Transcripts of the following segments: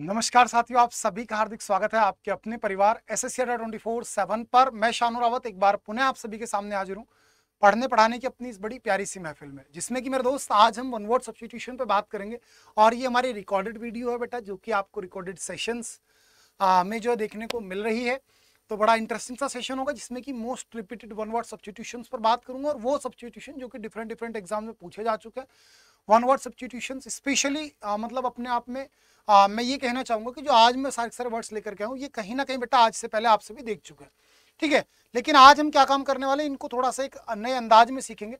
नमस्कार साथियों आप सभी का हार्दिक स्वागत है आपके अपने परिवार S S twenty four seven पर मैं शानू रावत एक बार पुनः आप सभी के सामने हाजिर हूँ पढ़ने पढ़ाने की अपनी इस बड़ी प्यारी सी महफिल में जिसमें कि मेरे दोस्त आज हम वन वर्ड सब्सटीट्यूशन पर बात करेंगे और ये हमारी रिकॉर्डेड वीडियो है बेटा जो कि आपको रिकॉर्डेड सेशन में जो देखने को मिल रही है तो बड़ा इंटरेस्टिंग सा सेशन होगा जिसमें कि most repeated one word substitution पर बात करूंगा और वो सब्सटीट्यूशन जो कि डिफरेंट डिफरेंट एग्जाम में पूछे जा चुके हैं वन वर्ड सब्सटीट्यूशन स्पेशली मतलब अपने आप में आ, मैं ये कहना चाहूँगा कि जो आज मैं सारे सारे वर्ड्स लेकर के आऊँ ये कहीं ना कहीं बेटा आज से पहले आपसे भी देख चुके हैं ठीक है लेकिन आज हम क्या काम करने वाले इनको थोड़ा सा एक नए अंदाज में सीखेंगे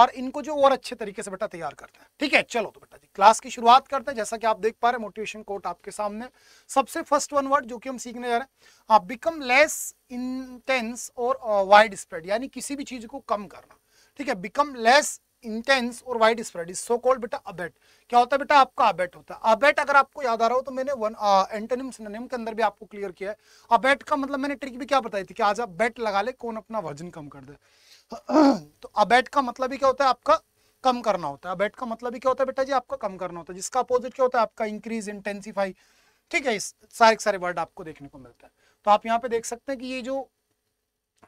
और इनको जो और अच्छे तरीके से बेटा तैयार करते हैं ठीक है चलो तो बेटा जी क्लास की शुरुआत करते हैं जैसा कि आप देख पा रहे हैं मोटिवेशन कोट आपके सामने सबसे फर्स्ट वन वर्ड जो कि हम सीखने जा रहे हैं बिकम लेस इंटेंस और वाइड स्प्रेड यानी किसी भी चीज को कम करना ठीक है बिकम लेस इंटेंस और wide spread is so called बेटा अबेट क्या होता है बेटा आपका अबेट होता है अबेट अगर आपको याद आ रहा हो तो मैंने वन एंटोनिम सिनोनिम के अंदर भी आपको क्लियर किया है अबेट का मतलब मैंने ट्रिक भी क्या बताई थी कि आज आप बेट लगा ले कौन अपना वजन कम कर दे तो अबेट का मतलब ही क्या होता है आपका कम करना होता है अबेट का मतलब ही क्या होता है बेटा जी आपका कम करना होता है जिसका अपोजिट क्या होता है आपका इंक्रीज इंटेंसिफाई ठीक है इस सारे सारे वर्ड आपको देखने को मिलता है तो आप यहाँ पे देख सकते हैं कि ये जो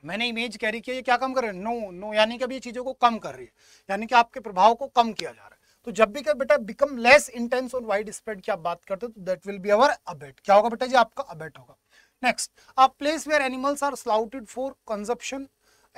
मैंने इमेज कैरी किया ये क्या कम कर रहे हैं नो नो यानी कि अभी ये चीज़ों को कम कर रही है यानी कि आपके प्रभाव को कम किया जा रहा है तो जब भी बेटा बिकम लेस इंटेंस और वाइड स्प्रेड की आप बात करते हो तो that will be our abate क्या होगा बेटा जी आपका अबेट होगा next a place where animals are slaughtered for consumption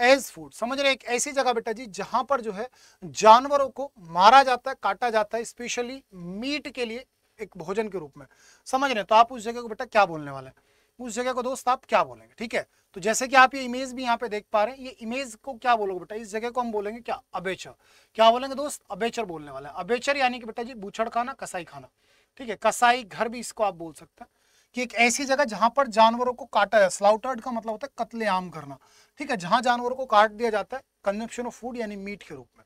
as food समझ रहे एक ऐसी जगह बेटा जी जहां पर जो है जानवरों को मारा जाता है काटा जाता है स्पेशली मीट के लिए एक भोजन के रूप में समझ रहे तो आप उस जगह को बेटा क्या बोलने वाले हैं उस जगह को दोस्त आप क्या बोलेंगे ठीक है तो जैसे कि आप ये इमेज भी यहाँ पे देख पा रहे हैं ये इमेज को क्या बोलोगे बेटा इस जगह को हम बोलेंगे क्या अबेचर क्या बोलेंगे दोस्त अबेचर बोलने वाला है अबेचर यानी कि बेटा जी बूछड़ खाना कसाई खाना ठीक है कसाई घर भी इसको आप बोल सकते हैं कि एक ऐसी जगह जहां पर जानवरों को काटा है स्लाउटर्ड का मतलब होता है कत्लेआम करना ठीक है जहां जानवरों को काट दिया जाता है कंजप्शन ऑफ फूड यानी मीट के रूप में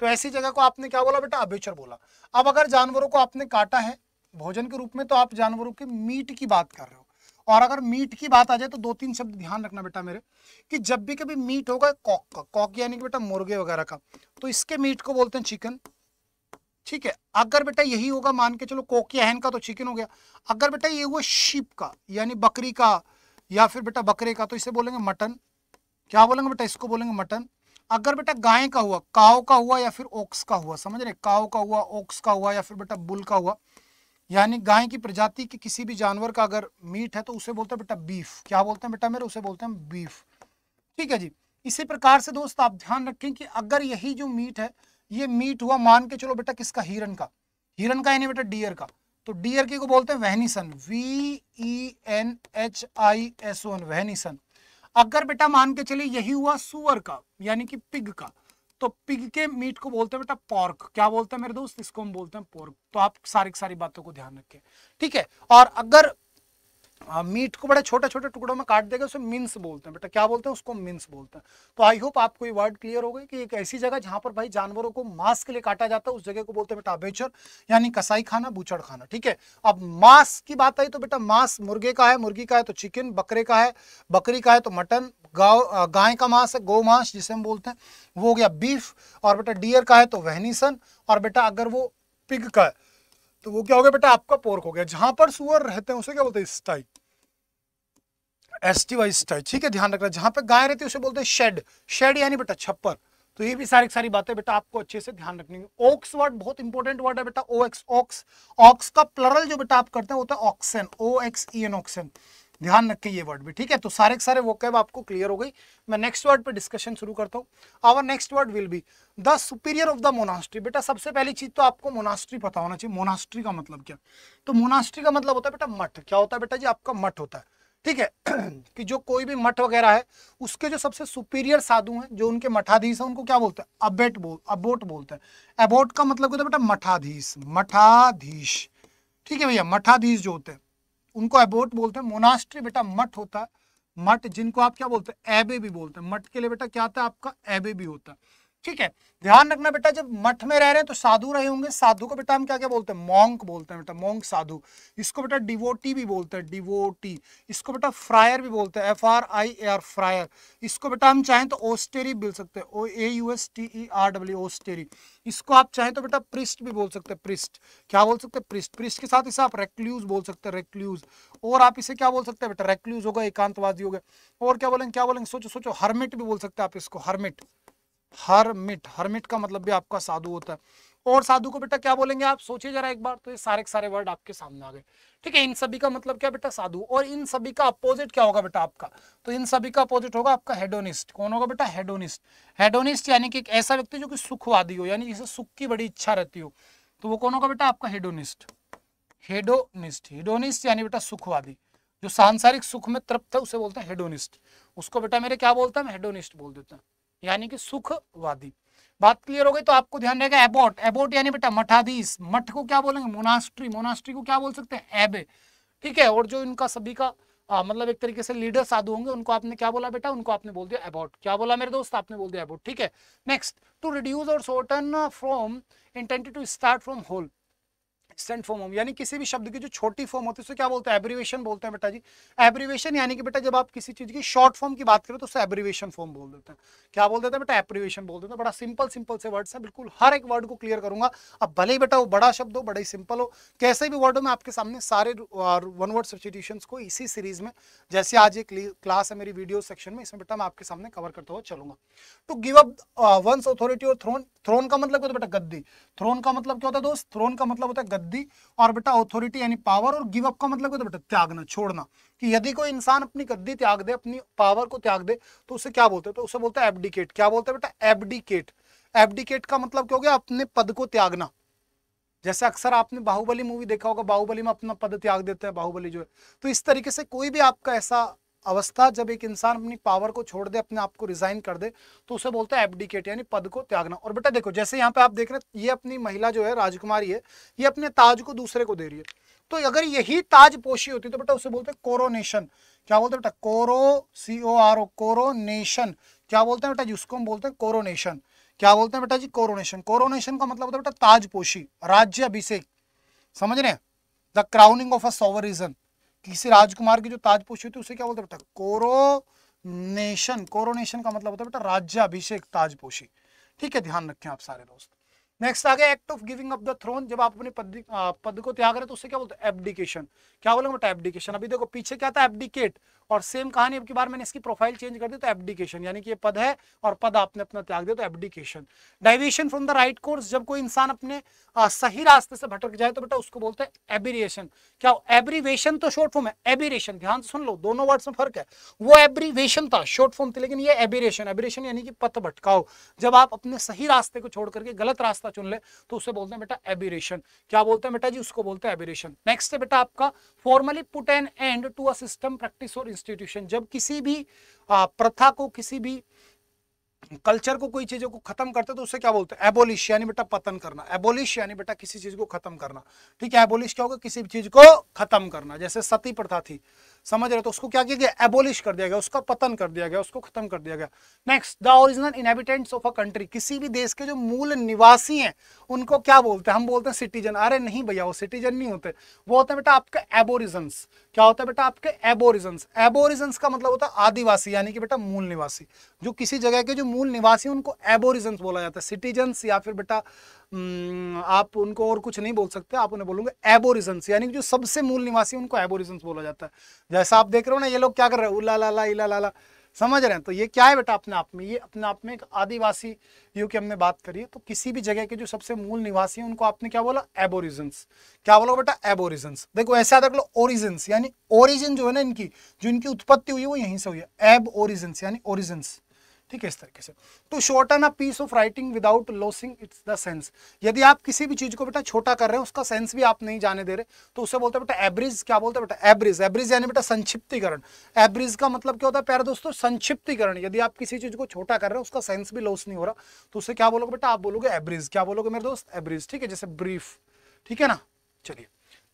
तो ऐसी जगह को आपने क्या बोला बेटा अबेचर बोला अब अगर जानवरों को आपने काटा है भोजन के रूप में तो आप जानवरों के मीट की बात कर रहे हो और अगर मीट की बात आ जाए तो दो तीन शब्द ध्यान रखना बेटा मेरे कि जब भी कभी मीट होगा कॉक का कॉक यानी कि बेटा मुर्गे वगैरह का तो इसके मीट को बोलते हैं चिकन ठीक है अगर बेटा यही होगा मान के चलो कोक या हैन का तो चिकन हो गया अगर बेटा ये हुआ शिप का यानी बकरी का या फिर बेटा बकरे का तो इसे बोलेंगे मटन क्या बोलेंगे बेटा इसको बोलेंगे मटन अगर बेटा गाय का हुआ काओ का हुआ या फिर ओक्स का हुआ समझ रहे काओ का हुआ ओक्स का हुआ या फिर बेटा बुल का हुआ यानी गाय की प्रजाति के किसी भी जानवर का अगर मीट है तो उसे बोलते हैं बेटा बीफ क्या बोलते हैं बेटा मेरे उसे बोलते हैं बीफ ठीक है जी इसी प्रकार से दोस्त आप ध्यान रखें कि अगर यही जो मीट है ये मीट हुआ मान के चलो बेटा किसका हिरन का हिरन का यानी बेटा डियर का तो डियर की को बोलते हैं venison V E N H I S one venison अगर बेटा मान के चलिए यही हुआ सुअर का यानी कि पिग का तो पिग के मीट को बोलते हैं बेटा पोर्क क्या बोलते हैं मेरे दोस्त इसको हम बोलते हैं पोर्क तो आप सारी सारी बातों को ध्यान रखें ठीक है और अगर हाँ, मीट को बड़े छोटे छोटे टुकड़ों में काट देगा उसे मिन्स बोलते हैं बेटा क्या बोलते हैं उसको मिन्स बोलते हैं तो आई होप आपको ये वर्ड क्लियर हो गई कि एक ऐसी जगह जहां पर भाई जानवरों को मांस के लिए काटा जाता है उस जगह को बोलते हैं बेटा अबेचर यानी कसाई खाना बूचड़ खाना ठीक है अब मांस की बात आई तो बेटा मांस मुर्गे का है मुर्गी का है तो चिकन बकरे का है बकरी का है तो मटन गाय का मांस है गौ मांस जिसे हम बोलते हैं वो हो गया बीफ और बेटा डियर का है तो वहनीसन और बेटा अगर वो पिग का है तो वो क्या हो गया बेटा आपका पोर्क हो गया जहां पर सुअर रहते हैं उसे क्या बोलते हैं sty S T Y sty ठीक है ध्यान रखना जहां पर गाय रहती है उसे बोलते हैं शेड शेड यानी बेटा छप्पर तो ये भी सारी सारी बातें बेटा आपको अच्छे से ध्यान रखनी है ओक्स वर्ड बहुत इंपॉर्टेंट वर्ड है बेटा ओ एक्स ऑक्स ऑक्स का प्लरल जो बेटा आप करते हैं वो होता है oxen O X E N oxen ध्यान रखें ये वर्ड भी ठीक है तो सारे सारे वो कैब आपको क्लियर हो गई मैं नेक्स्ट वर्ड पे डिस्कशन शुरू करता हूँ our next word will be the superior of the monastery बेटा सबसे पहली चीज तो आपको मोनास्ट्री पता होना चाहिए मोनास्ट्री का मतलब क्या तो मोनास्ट्री का मतलब होता है बेटा मठ क्या होता है बेटा जी आपका मठ होता है ठीक है कि जो कोई भी मठ वगैरह है उसके जो सबसे सुपीरियर साधु हैं जो उनके मठाधीश हैं उनको क्या बोलते हैं अबेट बोल अबोट बोलते हैं अबोट का मतलब क्या होता है बेटा मठाधीश मठाधीश ठीक है भैया मठाधीश जो होते हैं उनको एबोट बोलते हैं मोनास्ट्री बेटा मठ होता है मठ जिनको आप क्या बोलते हैं एबे भी बोलते हैं मठ के लिए बेटा क्या आता है आपका एबे भी होता है ठीक है ध्यान रखना बेटा जब मठ में रह रहे हैं तो साधु रहे होंगे साधु को बेटा हम क्या क्या बोलते हैं मोंक बोलते हैं बेटा मोंक साधु इसको बेटा डिवोटी भी बोलते हैं डिवोटी इसको बेटा फ्रायर भी बोलते हैं F R I R friar इसको बेटा हम चाहें तो ओस्टेरी बोल सकते हैं O A U S T E R W ओस्टेरी इसको आप चाहें तो बेटा प्रिस्ट भी बोल सकते हैं प्रिस्ट क्या बोल सकते हैं प्रिस्ट प्रिस्ट के साथ इसे आप रेक्ल्यूज बोल सकते हैं रेक्ल्यूज और आप इसे क्या बोल सकते हैं बेटा रेक्ल्यूज होगा एकांतवादी होगा और क्या बोलेंगे क्या बोलेंगे सोचो सोचो हरमिट भी बोल सकते हैं आप इसको हरमिट हरमिट हरमिट का मतलब भी आपका साधु होता है और साधु को बेटा क्या बोलेंगे आप सोचिए जरा एक बार तो ये सारे सारे वर्ड आपके सामने आ गए ठीक है इन सभी का मतलब क्या बेटा साधु और इन सभी का अपोजिट क्या होगा बेटा आपका तो इन सभी का अपोजिट होगा आपका हेडोनिस्ट कौन होगा बेटा हेडोनिस्ट हेडोनिस्ट यानी कि एक ऐसा व्यक्ति जो कि सुखवादी हो यानी जिसे सुख की बड़ी इच्छा रहती हो तो वो कौन होगा बेटा आपका हेडोनिस्ट हेडोनिस्ट हेडोनिस्ट यानी बेटा सुखवादी जो सांसारिक सुख में तृप्त है उसे बोलते हैं हेडोनिस्ट उसको बेटा मेरे क्या बोलता है हेडोनिस्ट बोल देता हूँ यानी कि सुखवादी बात क्लियर हो गई तो आपको ध्यान रहेगा एबोट एबोट यानी बेटा मठाधीश मठ को क्या बोलेंगे मोनास्ट्री मोनास्ट्री को क्या बोल सकते हैं एबे ठीक है और जो इनका सभी का आ, मतलब एक तरीके से लीडर साधु होंगे उनको आपने क्या बोला बेटा उनको आपने बोल दिया अबाउट क्या बोला मेरे दोस्त आपने बोल दिया अबाउट ठीक है नेक्स्ट टू रिड्यूस और shorten from intended to start from whole extend form यानी किसी भी शब्द की जो छोटी फॉर्म होती है उसे क्या बोलते हैं एब्रीवेशन बोलते हैं बेटा जी एब्रीवेशन यानी कि बेटा जब आप किसी चीज की शॉर्ट फॉर्म की बात करें तो उसे एब्रीवेशन फॉर्म बोल देते हैं क्या बोल देते हैं बेटा एब्रीवेशन बोल देते हैं बड़ा सिंपल सिंपल से वर्ड्स है बिल्कुल हर एक वर्ड को क्लियर करूंगा अब भले ही बेटा वो बड़ा शब्द हो बड़ा ही सिंपल हो कैसे भी वर्ड हो मैं आपके सामने सारे वन वर्ड सब्सटीट्यूशन को इसी सीरीज में जैसे आज एक क्लास है मेरी वीडियो सेक्शन में इसमें बेटा मैं आपके सामने कवर करता हुआ चलूंगा to give up once authority और थ्रोन थ्रोन का मतलब क्या होता है बेटा गद्दी थ्रोन का मतलब क्या होता है दोस्त थ्रोन का मतलब होता है गद्दी दी और बेटा ऑथोरिटी यानी पावर और गिव अप का मतलब क्या बेटा त्यागना छोड़ना कि यदि कोई इंसान अपनी गद्दी त्याग दे अपनी पावर को त्याग दे तो उसे क्या बोलते हैं तो उसे बोलते हैं एबडिकेट क्या बोलते हैं बेटा एबडिकेट एबडिकेट का मतलब क्या हो गया अपने पद को त्यागना जैसे अक्सर आपने बाहुबली मूवी देखा होगा बाहुबली में अपना पद त्याग देते हैं बाहुबली जो है तो इस तरीके से कोई भी आपका ऐसा अवस्था जब एक इंसान अपनी पावर को छोड़ दे अपने आप को रिजाइन कर दे तो उसे बोलते हैं एबडिकेट यानी पद को त्यागना और बेटा देखो जैसे यहाँ पे आप देख रहे हैं ये अपनी महिला जो है राजकुमारी है ये अपने ताज को दूसरे को दे रही है तो अगर यही ताज पोशी होती तो बेटा उसे बोलते हैं कोरोनेशन क्या बोलते हैं बेटा कोरो सी ओ आर ओ कोरोनेशन क्या बोलते हैं बेटा जिसको हम बोलते हैं कोरोनेशन क्या बोलते हैं बेटा जी कोरोनेशन कोरोनेशन का मतलब होता है बेटा ताजपोशी राज्य अभिषेक समझ रहे हैं the crowning of a sovereign किसी राजकुमार की जो ताजपोशी होती है उसे क्या बोलते हैं बेटा कोरोनेशन कोरोनेशन का मतलब होता है बेटा राज्याभिषेक ताजपोशी ठीक है ध्यान रखें आप सारे दोस्त नेक्स्ट आगे act of giving up the throne जब आप अपने पद पद को त्याग रहे तो उसे क्या बोलते हैं एबडिकेशन क्या बोलेंगे बेटा एबडिकेशन अभी देखो पीछे क्या था एबडिकेट और सेम कहानी अब की बार मैंने इसकी प्रोफाइल चेंज कर दी तो एब्डिकेशन यानी कि ये पद है और पद आपने अपना त्याग दिया तो abdication deviation from the right course जब कोई इंसान अपने आ, सही रास्ते से भटक जाए तो बेटा उसको बोलते हैं एबिरिएशन क्या एब्रीवेशन तो शॉर्ट फॉर्म है एबिरेशन ध्यान सुन लो दोनों वर्ड्स में फर्क है वो एब्रीवेशन था शॉर्ट फॉर्म थी लेकिन ये एबिरेशन एबिरेशन यानी कि पथ भटकाओ जब आप अपने सही रास्ते को छोड़ करके गलत रास्ता चुन ले तो उसे बोलते हैं बेटा एबिरेशन क्या बोलते हैं बेटा जी उसको बोलते हैं एबिरेशन नेक्स्ट है बेटा आपका formally put an end to a system practice और इंस्टीट्यूशन जब किसी भी प्रथा को किसी भी कल्चर को कोई चीजों को खत्म करते तो उसे क्या बोलते हैं एबोलिश यानी बेटा पतन करना एबोलिश यानी बेटा किसी चीज को खत्म करना ठीक है एबोलिश क्या होगा किसी भी चीज को खत्म करना जैसे सती प्रथा थी समझ रहे हो तो उसको क्या किया गया एबोलिश कर दिया गया उसका पतन कर दिया गया उसको खत्म कर दिया गया next the original inhabitants of a country किसी भी देश के जो मूल निवासी हैं उनको क्या बोलते हैं हम बोलते हैं सिटीजन अरे नहीं भैया वो सिटीजन नहीं होते वो होते हैं बेटा आपके एबोरिजन्स क्या होता है बेटा आपके एबोरिजन्स एबोरिजन्स का मतलब होता है आदिवासी यानी कि बेटा मूल निवासी जो किसी जगह के जो मूल निवासी उनको एबोरिजन्स बोला जाता है सिटीजन्स या फिर बेटा हम्म, आप उनको और कुछ नहीं बोल सकते आप उन्हें बोलोगे एबोरिजन्स यानी जो सबसे मूल निवासी उनको एबोरिजन्स बोला जाता है जैसा आप देख रहे हो ना ये लोग क्या कर रहे हैं उला ला ला इला ला ला समझ रहे हैं तो ये क्या है बेटा अपने आप में ये अपने आप में एक आदिवासी यू की हमने बात करी है तो किसी भी जगह के जो सबसे मूल निवासी है उनको आपने क्या बोला एबोरिजन्स क्या बोला बेटा एबोरिजन्स देखो ऐसे याद रख लो यानी ओरिजिन जो है ना इनकी जो इनकी उत्पत्ति हुई है वो यहीं से हुई है एब ओरिजिन्स यानी ओरिजिन ठीक है इस तरीके से to shorten a piece of writing without losing its the sense यदि आप किसी भी चीज को बेटा छोटा कर रहे हैं उसका सेंस भी आप नहीं जाने दे रहे तो उसे बोलते हैं बेटा एवरेज क्या बोलते हैं बेटा एवरेज एवरेज यानी बेटा संक्षिप्तिकरण एवरेज का मतलब क्या होता है प्यारे दोस्तों संक्षिप्तिकरण यदि आप किसी चीज को छोटा कर रहे हैं उसका सेंस भी लॉस नहीं हो रहा तो उसे क्या बोलोगे बेटा आप बोलोगे एवरेज क्या बोलोगे मेरे दोस्त एवरेज ठीक है जैसे ब्रीफ ठीक है ना चलिए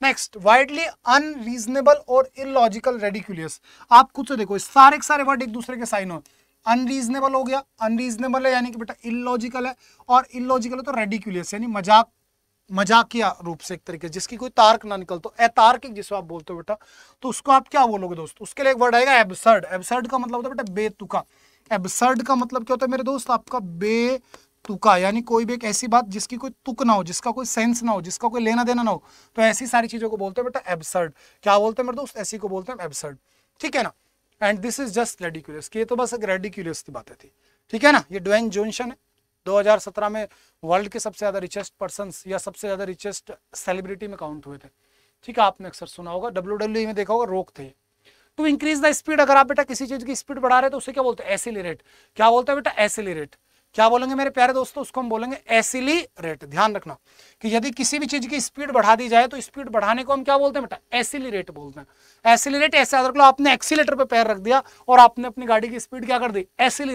नेक्स्ट वाइडली अनरीजनेबल और इलॉजिकल रेडिक्यूलियस आप खुद से देखो सारे सारे वर्ड एक दूसरे के साइन हो अनरीजनेबल हो गया अनरीजनेबल है यानी कि बेटा इलॉजिकल है और इलॉजिकल है तो रेडिकुलस यानी मजाक मजाकिया रूप से एक तरीके से जिसकी कोई तार्क ना निकल तो अतार्किक जिसको आप बोलते हो बेटा तो उसको आप क्या बोलोगे दोस्त उसके लिए एक वर्ड आएगा एबसर्ड एबसर्ड का मतलब होता है बेटा बेतुका एबसर्ड का मतलब क्या होता है मेरे दोस्त आपका बेतुका यानी कोई भी एक ऐसी बात जिसकी कोई तुक ना हो जिसका कोई सेंस ना हो जिसका कोई लेना देना ना हो तो ऐसी सारी चीजों को बोलते हैं बेटा एबसर्ड क्या बोलते हैं मेरे दोस्त ऐसी को बोलते हैं एबसर्ड ठीक है ना and this is just ridiculous ये तो बस एक रेडिक्यूलियस की बातें थी ठीक है ना ये ड्वेन जोनशन है 2017 में वर्ल्ड के सबसे ज्यादा रिचेस्ट पर्सन या सबसे ज्यादा रिचेस्ट सेलिब्रिटी में काउंट हुए थे ठीक है आपने अक्सर सुना होगा डब्ल्यू e में देखा होगा रोक थे टू इंक्रीज द स्पीड अगर आप बेटा किसी चीज की स्पीड बढ़ा रहे तो उसे क्या बोलते हैं एसिलेरेट क्या बोलते हैं बेटा एसिलेरेट क्या बोलेंगे मेरे प्यारे दोस्तों उसको हम बोलेंगे रेट ध्यान रखना कि यदि किसी भी चीज की स्पीड बढ़ा दी जाए तो स्पीड बढ़ाने को हम क्या बोलते हैं बेटा एसिली रेट बोलते हैं रेट ऐसे याद रख लो आपने एक्सीटर पे पैर रख दिया और आपने अपनी गाड़ी की स्पीड क्या कर दी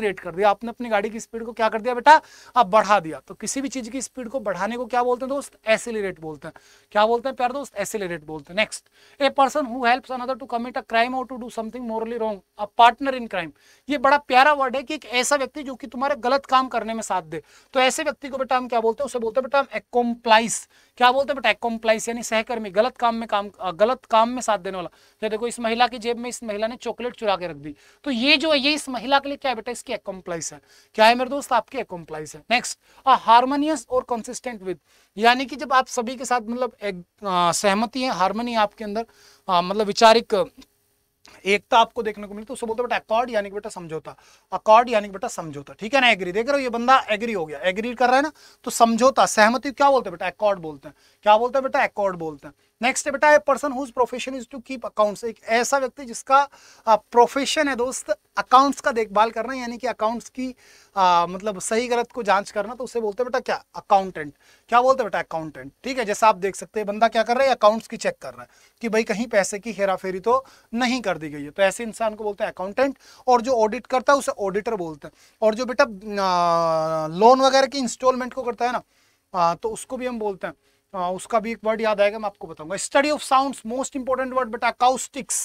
रेट कर दिया आपने अपनी गाड़ी की स्पीड को क्या कर दिया बेटा आप बढ़ा दिया तो किसी भी चीज की स्पीड को बढ़ाने को क्या बोलते हैं दोस्त एसिलीरेट बोलते हैं क्या बोलते हैं प्यारे दोस्त एसिलीरेट बोलते हैं next a person who help another to commit a crime और to do something morally wrong a partner in crime ये बड़ा प्यारा वर्ड है कि एक ऐसा व्यक्ति जो कि तुम्हारे गलत काम काम करने में साथ दे तो ऐसे व्यक्ति को बेटा हम क्या बोलते हैं उसे बोलते हैं बेटा हम एक्म्प्लाइस क्या बोलते हैं बेटा एक्म्प्लाइस यानी सहकर्मी गलत काम में काम गलत काम में साथ देने वाला या देखो इस महिला की जेब में इस महिला ने चॉकलेट चुरा के रख दी तो ये जो है ये इस महिला के लिए क्या है बेटा इसकी एक्म्प्लाइस है क्या है मेरे दोस्त आपकी एक्म्प्लाइस है नेक्स्ट हारमोनियस और कंसिस्टेंट विद यानी कि जब आप सभी के साथ मतलब सहमति है हारमोनी आपके अंदर मतलब विचारिक एकता आपको देखने को मिली तो उसको बोलते बेटा अकॉर्ड यानी कि बेटा समझौता अकॉर्ड यानी कि बेटा समझौता ठीक है ना एग्री देख रहे हो ये बंदा एग्री हो गया एग्री कर रहा है ना तो समझौता सहमति क्या बोलते हैं बेटा अकॉर्ड बोलते हैं क्या बोलते हैं बेटा अकॉर्ड बोलते हैं नेक्स्ट बेटा है person whose profession is to keep accounts एक ऐसा व्यक्ति जिसका प्रोफेशन है दोस्त अकाउंट्स का देखभाल करना यानी कि अकाउंट्स की आ, मतलब सही गलत को जांच करना तो उसे बोलते हैं बेटा क्या अकाउंटेंट क्या बोलते हैं बेटा अकाउंटेंट ठीक है जैसा आप देख सकते हैं बंदा क्या कर रहा है अकाउंट्स की चेक कर रहा है कि भाई कहीं पैसे की हेरा फेरी तो नहीं कर दी गई है तो ऐसे इंसान को बोलते हैं अकाउंटेंट और जो ऑडिट करता है उसे ऑडिटर बोलते हैं और जो बेटा लोन वगैरह की इंस्टॉलमेंट को करता है ना आ, तो उसको भी हम बोलते हैं हाँ, उसका भी एक वर्ड याद आएगा मैं आपको बताऊंगा study of sounds most important word बेटा काउस्टिक्स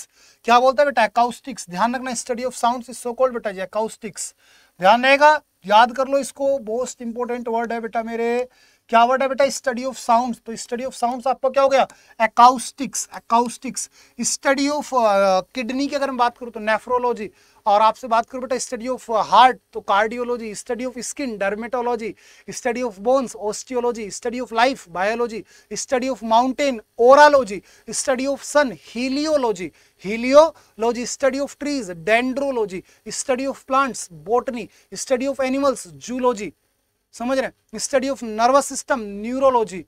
क्या बोलता है बेटा काउस्टिक्स ध्यान रखना study of sounds is so called बेटा काउस्टिक्स ध्यान रहेगा याद कर लो इसको मोस्ट इंपॉर्टेंट वर्ड है बेटा मेरे क्या वर्ड है बेटा स्टडी ऑफ साउंड तो स्टडी ऑफ साउंड आपका क्या हो गया acoustics acoustics study of kidney की अगर मैं बात करूँ तो नेफ्रोलॉजी और आपसे बात करूँ बेटा स्टडी ऑफ हार्ट तो cardiology study of skin dermatology study of bones osteology study of life biology study of mountain orology study of sun heliology heliology study of trees dendrology study of plants botany study of animals zoology समझ रहे हैं study of nervous system neurology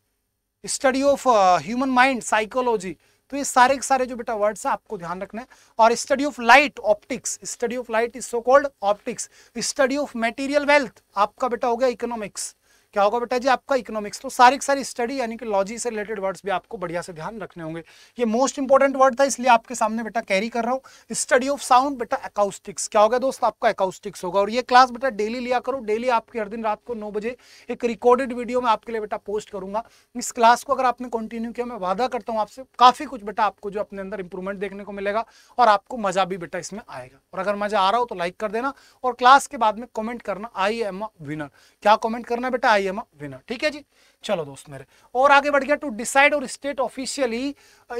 study of human mind psychology तो ये सारे के सारे जो बेटा वर्ड्स है आपको ध्यान रखना है और study of light optics study of light is so called optics study of material wealth आपका बेटा हो गया इकोनॉमिक्स क्या होगा बेटा जी आपका इकोनॉमिक्स तो सारी सारी स्टडी यानी कि लॉजी से रिलेटेड वर्ड्स भी आपको बढ़िया से ध्यान रखने होंगे ये मोस्ट इंपॉर्टेंट वर्ड था इसलिए आपके सामने बेटा कैरी कर रहा हूँ स्टडी ऑफ साउंड बेटा अकाउस्टिक्स क्या होगा दोस्त आपका अकाउस्टिक्स होगा और ये क्लास बेटा डेली लिया करो डेली आपके हर दिन रात को नौ बजे एक रिकॉर्डेड वीडियो में आपके लिए बेटा पोस्ट करूंगा इस क्लास को अगर आपने कंटिन्यू किया मैं वादा करता हूँ आपसे काफी कुछ बेटा आपको जो अपने अंदर इंप्रूवमेंट देखने को मिलेगा और आपको मजा भी बेटा इसमें आएगा और अगर मजा आ रहा हो तो लाइक कर देना और क्लास के बाद में कॉमेंट करना आई एम अ विनर क्या कॉमेंट करना बेटा आई आई एम अ विनर ठीक है जी चलो दोस्त मेरे और आगे बढ़ गया टू डिसाइड और state officially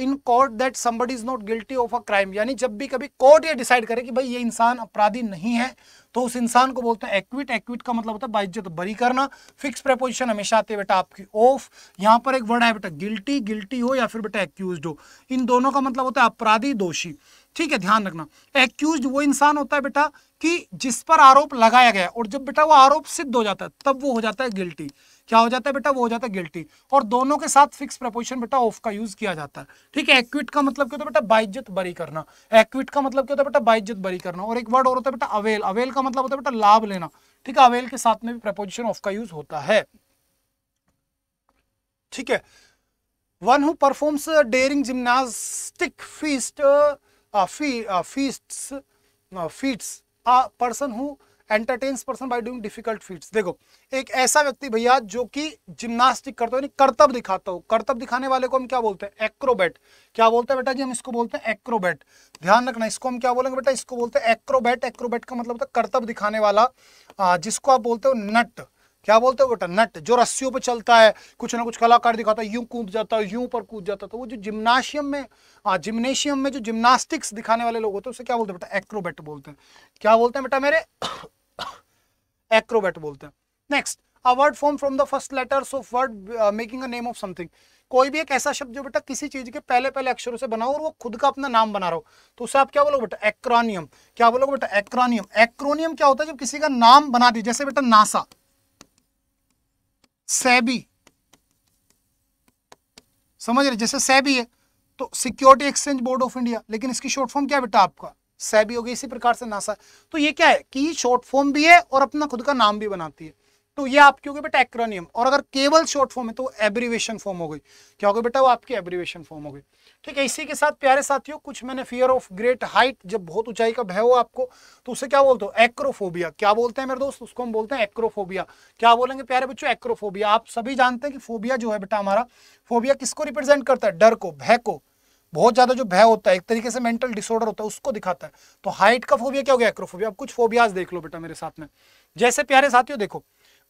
in court that somebody is not guilty of a crime यानी जब भी कभी कोर्ट ये डिसाइड करे कि भाई ये इंसान अपराधी नहीं है तो उस इंसान को बोलते हैं एक्विट एक्विट का मतलब होता है बाइज्जत बरी करना फिक्स प्रपोजिशन हमेशा आते बेटा आपकी ऑफ यहाँ पर एक वर्ड है बेटा गिल्टी गिल्टी हो या फिर बेटा एक्यूज हो इन दोनों का मतलब होता है अपराधी दोषी ठीक है ध्यान रखना एक्यूज वो इंसान होता है बेटा कि जिस पर आरोप लगाया गया और जब बेटा वो आरोप सिद्ध हो जाता है तब वो हो जाता है गिल्टी क्या हो जाता है बेटा वो हो जाता है गिल्टी और दोनों के साथ फिक्स प्रपोजिशन बेटा ऑफ का यूज किया जाता है ठीक है एक्विट का मतलब क्या होता है बेटा बाइज्जत बरी करना एक्विट का मतलब क्या होता है बेटा बाइज्जत बरी करना और एक वर्ड और होता है बेटा अवेल अवेल का मतलब होता है बेटा लाभ लेना ठीक है अवेल के साथ में भी प्रपोजिशन ऑफ का यूज होता है ठीक है one who performs daring gymnastic feast feast feats person who entertains person by doing difficult feats देखो एक ऐसा व्यक्ति भैया जो कि जिम्नास्टिक करता हो यानी करतब दिखाता हो करतब दिखाने वाले को हम क्या बोलते हैं एक्रोबैट क्या बोलते हैं बेटा जी हम इसको बोलते हैं एक्रोबैट ध्यान रखना इसको हम क्या बोलेंगे बेटा इसको बोलते हैं एक्रोबैट एक्रोबैट का मतलब होता है करतब दिखाने वाला जिसको आप बोलते हो नट क्या बोलते हैं बेटा नट जो रस्सियों पर चलता है कुछ ना कुछ कलाकार दिखाता है यूं कूद जाता है यूं पर कूद जाता तो वो जो जिम्नाशियम में हाँ जिम्नेशियम में जो जिम्नास्टिक्स दिखाने वाले लोग होते हैं उसे क्या बोलते हैं बेटा एक्रोबेट बोलते हैं क्या बोलते हैं बेटा मेरे एक्रोबेट बोलते हैं next a word form from the first letters of word making a name of something कोई भी एक ऐसा शब्द जो बेटा किसी चीज के पहले पहले अक्षरों से बनाओ और वो खुद का अपना नाम बना रहा हो तो उसे आप क्या बोलोगे बेटा एक्रोनियम क्या बोलोगे बेटा एक्रोनियम एक्रोनियम क्या होता है जब किसी का नाम बना दिया जैसे बेटा नासा सेबी समझ रहे जैसे सेबी है तो security exchange board of India लेकिन इसकी शॉर्ट फॉर्म क्या बेटा आपका सैबी हो गया इसी प्रकार से नासा तो ये क्या है कि शॉर्ट फॉर्म भी है और अपना खुद का नाम भी बनाती है तो ये आपकी हो गई बेटा एक्रोनियम और अगर केवल शॉर्ट फॉर्म है तो एब्रीवेशन फॉर्म हो गई क्या हो गई बेटा वो आपकी एब्रीवेशन फॉर्म हो गई ठीक है इसी के साथ प्यारे साथियों कुछ मैंने फियर ऑफ ग्रेट हाइट जब बहुत ऊंचाई का भय हो आपको तो उसे क्या बोलते हो एक्रोफोबिया क्या बोलते हैं मेरे दोस्त उसको हम बोलते हैं एक्रोफोबिया क्या बोलेंगे प्यारे बच्चों एक्रोफोबिया आप सभी जानते हैं कि फोबिया जो है बेटा हमारा फोबिया किसको रिप्रेजेंट करता है डर को भय को बहुत ज्यादा जो भय होता है एक तरीके से मेंटल डिसऑर्डर होता है उसको दिखाता है तो हाइट का फोबिया क्या हो गया एक्रोफोबिया अब कुछ फोबियाज देख लो बेटा मेरे साथ में जैसे प्यारे साथियों देखो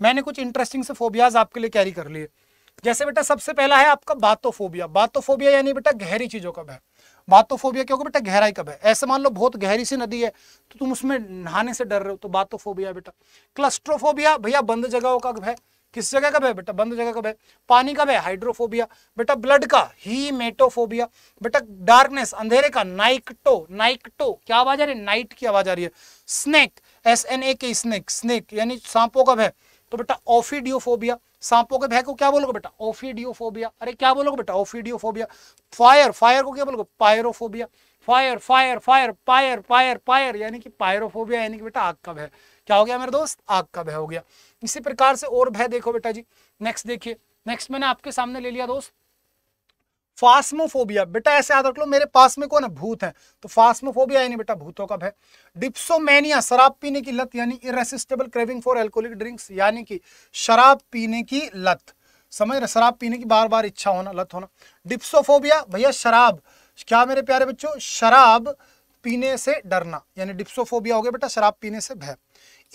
मैंने कुछ इंटरेस्टिंग से फोबियाज आपके लिए कैरी कर लिए जैसे बेटा सबसे पहला है आपका बातोफोबिया बातोफोबिया यानी बेटा गहरी चीज़ों का है बातोफोबिया क्योंकि बेटा गहराई कब है ऐसे मान लो बहुत गहरी सी नदी है तो तुम उसमें नहाने से डर रहे हो तो बातोफोबिया बेटा क्लस्ट्रोफोबिया भैया बंद जगहों का है किस जगह कब है बेटा बंद जगह कब है पानी कब है हाइड्रोफोबिया बेटा ब्लड का ही मेटोफोबिया बेटा डार्कनेस अंधेरे का नाइकटो नाइकटो क्या आवाज आ रही है नाइट की आवाज आ रही है स्नेक एस एन ए के स्नेक स्नेक यानी सांपो कब है तो बेटा ऑफिडियोफोबिया सांपों के भय को क्या बोलोगे बेटा ऑफिडियोफोबिया अरे क्या बोलोगे बेटा ऑफिडियोफोबिया फायर फायर को क्या बोलोगे pyrophobia fire fire fire pyre pyre pyre यानी कि पायरोफोबिया यानी कि बेटा आग का भय क्या हो गया मेरे दोस्त आग का भय हो गया इसी प्रकार से और भय देखो बेटा जी नेक्स्ट देखिए नेक्स्ट मैंने आपके सामने ले लिया दोस्त फास्मोफोबिया बेटा ऐसे याद रख लो मेरे पास में कौन है भूत है तो फास्मोफोबिया यानी बेटा भूतों का भय डिप्सोमेनिया शराब पीने की लत यानी irresistible craving for alcoholic drinks यानी कि शराब पीने की लत समझ रहे शराब पीने की बार बार इच्छा होना लत होना डिप्सोफोबिया भैया शराब क्या मेरे प्यारे बच्चों शराब पीने से डरना यानी डिप्सोफोबिया हो गया बेटा शराब पीने से भय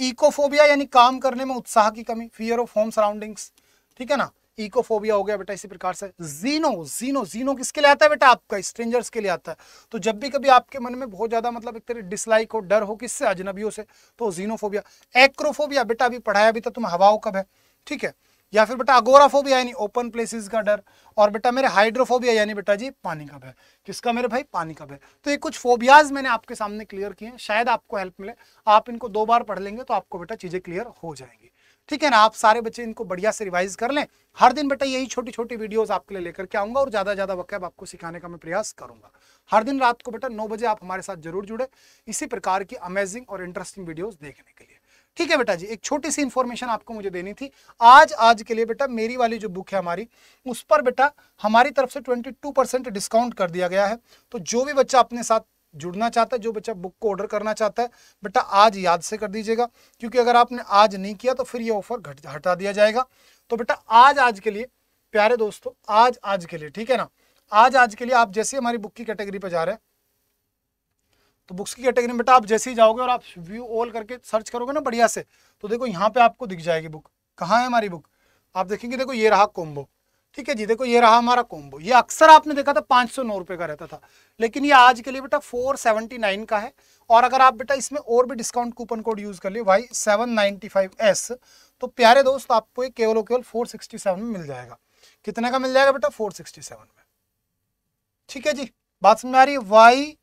इकोफोबिया यानी काम करने में उत्साह की कमी फियर ऑफ होम सराउंडिंग्स ठीक है ना इकोफोबिया हो गया बेटा इसी प्रकार से जीनो जीनो जीनो किसके लिए आता है बेटा आपका स्ट्रेंजर्स के लिए आता है तो जब भी कभी आपके मन में बहुत ज्यादा मतलब एक तरह डिसलाइक हो डर हो किससे अजनबियों से तो जीनोफोबिया एक्रोफोबिया बेटा अभी पढ़ाया भी था तुम हवाओं कब है ठीक है या फिर बेटा अगोराफोबिया यानी ओपन प्लेसेस का डर और बेटा मेरे हाइड्रोफोबिया यानी बेटा जी पानी का भय किसका मेरे भाई पानी का भय तो ये कुछ फोबियाज मैंने आपके सामने क्लियर किए हैं शायद आपको हेल्प मिले आप इनको दो बार पढ़ लेंगे तो आपको बेटा चीजें क्लियर हो जाएंगी ठीक है ना आप सारे बच्चे इनको बढ़िया से रिवाइज कर लें हर दिन बेटा यही छोटी छोटी वीडियोस आपके लिए लेकर के आऊंगा और ज्यादा ज्यादा वक्त आपको सिखाने का मैं प्रयास करूंगा हर दिन रात को बेटा नौ बजे आप हमारे साथ जरूर जुड़े इसी प्रकार की अमेजिंग और इंटरेस्टिंग वीडियोज देखने के लिए ठीक है बेटा जी एक छोटी सी इन्फॉर्मेशन आपको मुझे देनी थी आज आज के लिए बेटा मेरी वाली जो बुक है हमारी उस पर बेटा हमारी तरफ से 22 परसेंट डिस्काउंट कर दिया गया है तो जो भी बच्चा अपने साथ जुड़ना चाहता है जो बच्चा बुक को ऑर्डर करना चाहता है बेटा आज याद से कर दीजिएगा क्योंकि अगर आपने आज नहीं किया तो फिर ये ऑफर घट हटा दिया जाएगा तो बेटा आज आज के लिए प्यारे दोस्तों आज आज के लिए ठीक है ना आज आज के लिए आप जैसे हमारी बुक की कैटेगरी पर जा रहे हैं तो बुक्स की कैटेगरी में बेटा आप जैसे ही जाओगे और आप व्यू ऑल करके सर्च करोगे ना बढ़िया से तो देखो यहाँ पे आपको दिख जाएगी बुक कहाँ है हमारी बुक आप देखेंगे देखो ये रहा कोम्बो ठीक है जी देखो ये रहा हमारा कॉम्बो ये अक्सर आपने देखा था पाँच सौ नौ रुपये का रहता था लेकिन ये आज के लिए बेटा फोर सेवेंटी नाइन का है और अगर आप बेटा इसमें और भी डिस्काउंट कूपन कोड यूज़ कर लिए भाई सेवन नाइन्टी फाइव एस तो प्यारे दोस्त आपको ये केवल केवल फोर सिक्सटी सेवन में मिल जाएगा कितने का मिल जाएगा बेटा फोर सिक्सटी सेवन में ठीक है जी बात समझ आ रही है Y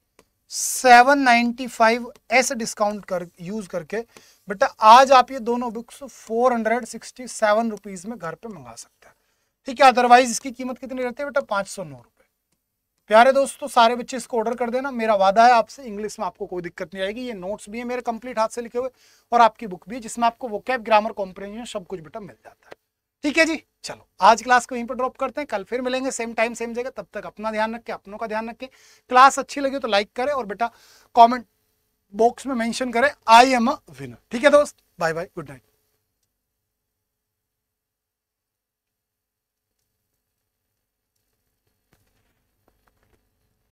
seven ninety five S discount कर यूज़ करके बेटा आज आप ये दोनों books four hundred sixty seven rupees में घर पे मंगा सकते हैं ठीक है अदरवाइज इसकी कीमत कितनी रहती है बेटा पाँच सौ नौ रुपये प्यारे दोस्तों सारे बच्चे इसको ऑर्डर कर देना मेरा वादा है आपसे इंग्लिश में आपको कोई दिक्कत नहीं आएगी ये नोट्स भी है मेरे कंप्लीट हाथ से लिखे हुए और आपकी बुक भी है जिसमें आपको वो कैब ग्रामर कॉम्प्रेंशन सब कुछ बेटा मिल जाता है ठीक है जी चलो आज क्लास को यहीं पर ड्रॉप करते हैं कल फिर मिलेंगे सेम टाइम सेम जगह तब तक अपना ध्यान रखें अपनों का ध्यान रखें क्लास अच्छी लगी तो लाइक करें और बेटा कमेंट बॉक्स में मेंशन करें आई एम अ विनर ठीक है दोस्त बाय बाय गुड नाइट